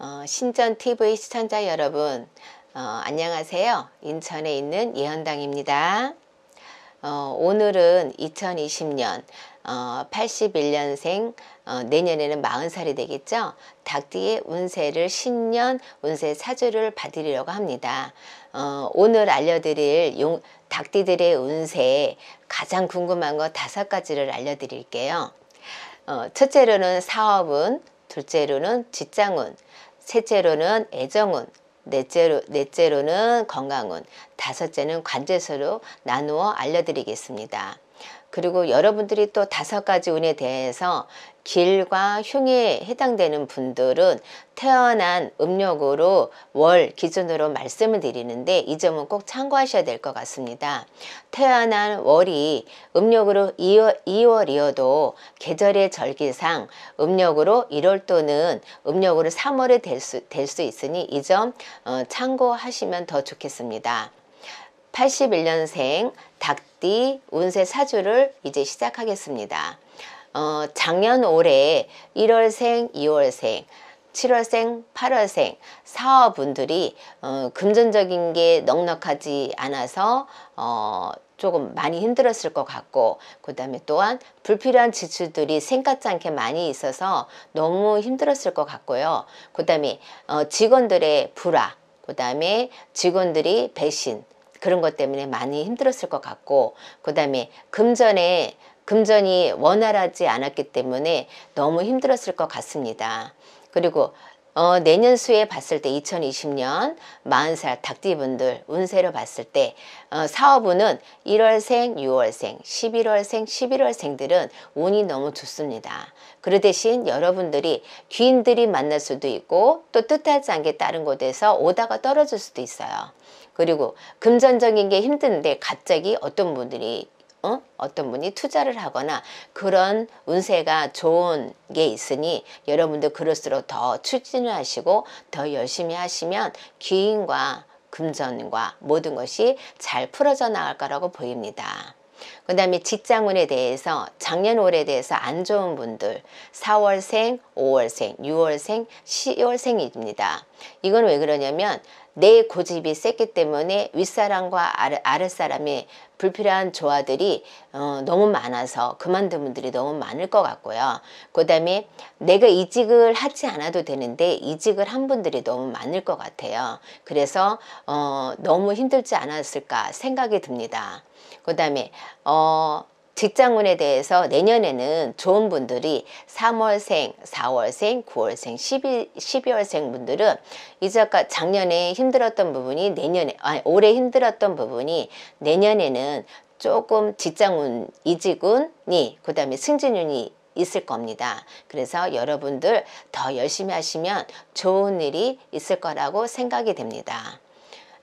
어, 신전 TV 시청자 여러분, 어, 안녕하세요. 인천에 있는 예언당입니다. 어, 오늘은 2020년 81년생 어, 어, 내년에는 40살이 되겠죠. 닭띠의 운세를 신년 운세 사주를 받으려고 합니다. 어, 오늘 알려드릴 용, 닭띠들의 운세 가장 궁금한 것 다섯 가지를 알려드릴게요. 첫째로는 사업은, 둘째로는 직장운, 셋째로는 애정운, 넷째로, 넷째로는 건강운, 다섯째는 관제서로 나누어 알려드리겠습니다. 그리고 여러분들이 또 다섯 가지 운에 대해서 길과 흉에 해당되는 분들은 태어난 음력으로 월 기준으로 말씀을 드리는데 이 점은 꼭 참고하셔야 될 것 같습니다. 태어난 월이 음력으로 2월, 2월이어도 계절의 절기상 음력으로 1월 또는 음력으로 3월에 될 수 될 수 있으니 이점 어, 참고하시면 더 좋겠습니다. 81년생 띠 운세 사주를 이제 시작하겠습니다. 어, 작년 올해 1월생, 2월생, 7월생, 8월생 사업분들이 어, 금전적인 게 넉넉하지 않아서 어, 조금 많이 힘들었을 것 같고 그 다음에 또한 불필요한 지출들이 생각지 않게 많이 있어서 너무 힘들었을 것 같고요. 그 다음에 어, 직원들의 불화, 그 다음에 직원들이 배신, 그런 것 때문에 많이 힘들었을 것 같고 그 다음에 금전에 금전이 원활하지 않았기 때문에 너무 힘들었을 것 같습니다. 그리고 어, 내년 수에 봤을 때 2020년 40살 닭띠분들 운세로 봤을 때 어, 사업운은 1월생, 6월생, 11월생, 11월생들은 운이 너무 좋습니다. 그러 대신 여러분들이 귀인들이 만날 수도 있고 또 뜻하지 않게 다른 곳에서 오다가 떨어질 수도 있어요. 그리고 금전적인 게 힘든데 갑자기 어떤 분들이 어? 어떤 분이 투자를 하거나 그런 운세가 좋은 게 있으니 여러분들 그럴수록 더 추진을 하시고 더 열심히 하시면 귀인과 금전과 모든 것이 잘 풀어져 나갈 거라고 보입니다. 그 다음에 직장운에 대해서 작년 올해 대해서 안 좋은 분들 4월생, 5월생, 6월생, 10월생입니다. 이건 왜 그러냐면 내 고집이 셌기 때문에 윗사람과 아래, 아랫사람의 불필요한 조화들이 어, 너무 많아서 그만둔 분들이 너무 많을 것 같고요. 그 다음에 내가 이직을 하지 않아도 되는데 이직을 한 분들이 너무 많을 것 같아요. 그래서 어, 너무 힘들지 않았을까 생각이 듭니다. 그 다음에 어, 직장운에 대해서 내년에는 좋은 분들이 3월생, 4월생, 9월생, 12, 12월생 분들은 이제까 작년에 힘들었던 부분이 내년에, 아니, 올해 힘들었던 부분이 내년에는 조금 직장운, 이직운이, 그 다음에 승진운이 있을 겁니다. 그래서 여러분들 더 열심히 하시면 좋은 일이 있을 거라고 생각이 됩니다.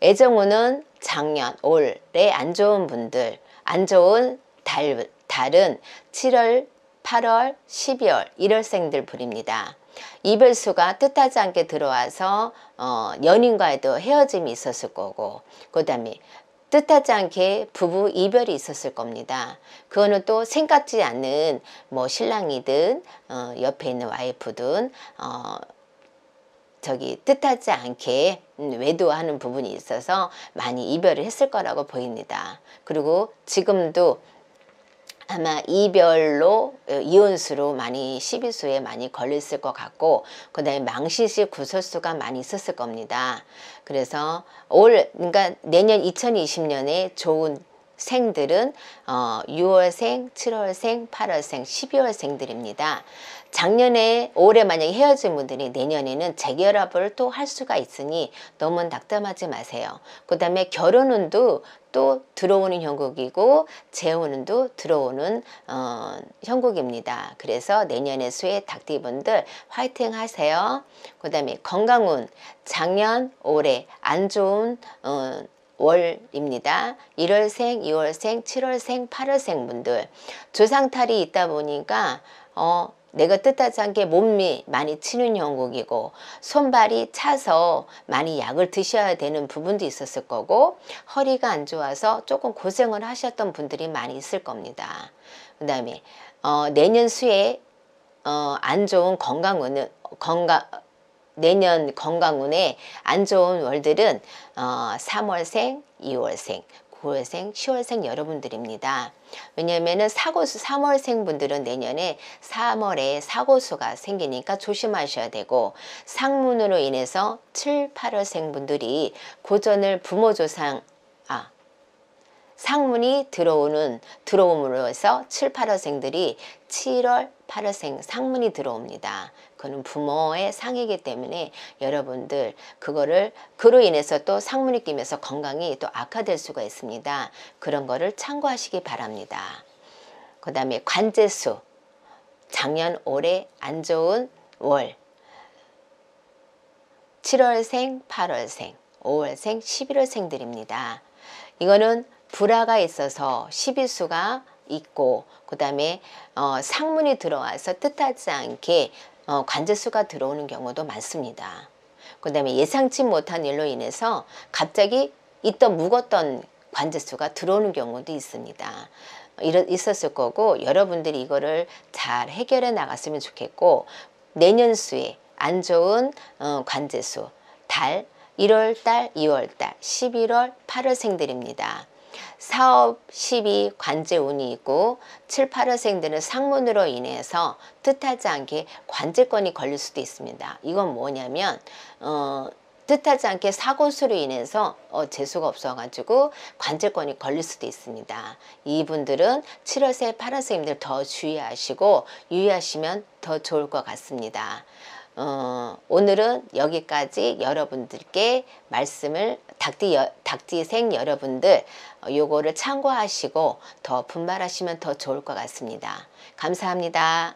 애정운은 작년, 올해 안 좋은 분들, 안 좋은 달, 달은 7월, 8월, 12월 1월생들 불입니다. 이별수가 뜻하지 않게 들어와서 어, 연인과도 에 헤어짐이 있었을 거고 그 다음에 뜻하지 않게 부부 이별이 있었을 겁니다. 그거는 또 생각지 않는 뭐 신랑이든 어, 옆에 있는 와이프든 어, 저기 뜻하지 않게 음, 외도하는 부분이 있어서 많이 이별을 했을 거라고 보입니다. 그리고 지금도 아마 이별로 어, 이혼수로 많이 12수에 많이 걸렸을 것 같고 그 다음에 망신시 구설수가 많이 있었을 겁니다. 그래서 올 그러니까 내년 2020년에 좋은 생들은 어, 6월생, 7월생, 8월생, 12월생들입니다. 작년에 올해 만약에 헤어진 분들이 내년에는 재결합을 또 할 수가 있으니 너무 낙담하지 마세요. 그 다음에 결혼운도 또 들어오는 형국이고 재혼운도 들어오는 어, 형국입니다. 그래서 내년에수의 닭띠분들 화이팅 하세요. 그 다음에 건강운 작년 올해 안 좋은 어, 월입니다. 1월생, 2월생, 7월생, 8월생 분들 조상탈이 있다 보니까 어, 내가 뜻하지 않게 몸이 많이 치는 형국이고 손발이 차서 많이 약을 드셔야 되는 부분도 있었을 거고 허리가 안 좋아서 조금 고생을 하셨던 분들이 많이 있을 겁니다. 그 다음에 어, 내년 수에 어, 안 좋은 건강운을 건강 내년 건강운에 안 좋은 월들은 어, 3월생, 2월생 9월생, 10월생 여러분들입니다. 왜냐면은 사고수 3월생 분들은 내년에 3월에 사고수가 생기니까 조심하셔야 되고 상문으로 인해서 7, 8월생 분들이 고전을 부모조상 아 상문이 들어오는 들어옴으로 해서 7, 8월생들이 7월, 8월생 상문이 들어옵니다. 그는 부모의 상이기 때문에 여러분들 그거를 그로 인해서 또 상문이 끼면서 건강이 또 악화될 수가 있습니다. 그런 거를 참고하시기 바랍니다. 그 다음에 관제수 작년 올해 안 좋은 월 7월생, 8월생, 5월생, 11월생들입니다. 이거는 불화가 있어서 12수가 있고 그 다음에 어, 상문이 들어와서 뜻하지 않게 어, 관제수가 들어오는 경우도 많습니다. 그 다음에 예상치 못한 일로 인해서 갑자기 있던 묵었던 관제수가 들어오는 경우도 있습니다. 있었을 거고 여러분들이 이거를 잘 해결해 나갔으면 좋겠고 내년 수에 안 좋은 어, 관제수 달 1월달, 2월달, 11월, 8월생들입니다. 사업, 시비, 관제 운이 있고 7, 8월생들은 상문으로 인해서 뜻하지 않게 관제권이 걸릴 수도 있습니다. 이건 뭐냐면 어, 뜻하지 않게 사고수로 인해서 어, 재수가 없어가지고 관절권이 걸릴 수도 있습니다. 이분들은 7월생, 8월생님들 더 주의하시고 유의하시면 더 좋을 것 같습니다. 어, 오늘은 여기까지 여러분들께 말씀을 닭띠, 여, 닭띠생 여러분들 어, 요거를 참고하시고 더 분발하시면 더 좋을 것 같습니다. 감사합니다.